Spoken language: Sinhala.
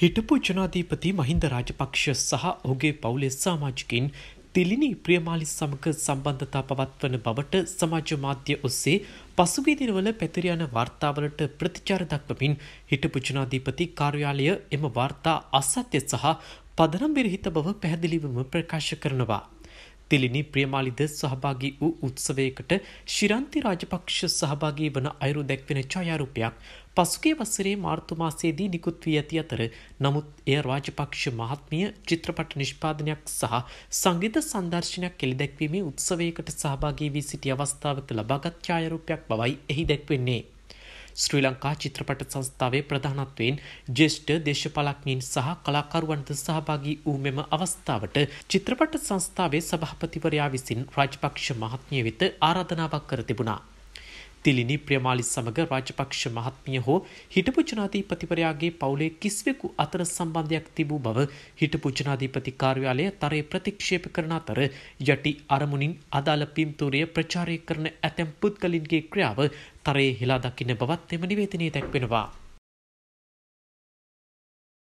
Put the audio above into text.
හිටපු ජනාධීපති මහින්ද රාජපක්ෂ සහ ඔහුගේ පවුලේ සාමාජිකින් තිලිනි ප්‍රියමාලි සමග සම්බන්ධතා පවත්වන බවට සමාජ මාධ්‍ය ඔස්සේ පසුගිය දිනවල පැතිර යන වාර්තාවලට ප්‍රතිචාර දක්වමින් හිටපු ජනාධීපති කාර්යාලය එම වාර්තා අසත්‍ය සහ පදනම් විරහිත බව පැහැදිලිවම ප්‍රකාශ කරනවා. තිලිනි ප්‍රියමාලිද සහභාගී වූ උත්සවයකට ශිරන්ති රාජපක්ෂ සහභාගී වන අයුරු දැක්වෙන ඡායාරූපයක් පසුගේ වසරේ මාර්තු මාසයේදී නිකුත් වී ඇති අතර නමුත් එය රාජපක්ෂ මහත්මිය චිත්‍රපට නිෂ්පාදනයක් සහ සංගීත සංදර්ශනයක් එළිදැක්වීමේ උත්සවයකට සහභාගී වී සිටි අවස්ථාවක ලබාගත් ඡායාරූපයක් බවයි එහි දැක්වෙන්නේ. ශ්‍රී ලංකා චිත්‍රපට සංස්ථාවේ ප්‍රධානත්වයෙන් ජේෂ්ඨ දේශපාලඥයින් සහ කලාකරුවන්ද සහභාගී වූ මෙම අවස්ථාවට චිත්‍රපට සංස්ථාවේ සභාපතිවරයා විසින් රාජපක්ෂ මහත්මිය වෙත ආරාධනාවක් කර තිබුණා. තිලිනි ප්‍රියමාලි සමග රාජපක්ෂ මහත්මිය හෝ හිටපු ජනාධිපතිවරයාගේ පවුලේ කිසිවෙකු අතර සම්බන්ධයක් තිබූ බව හිටපු ජනාධිපති කාර්යාලය තරයේ ප්‍රතික්ෂේප කරන අතර යටි අරමුණින් අදාළ පින්තූරය ප්‍රචාරය කරන ඇතැම් පුද්ගලින්ගේ ක්‍රියාව තරයේ හෙලා දකින්න බවත් එම නිවේදනයේ දැක්වෙනවා.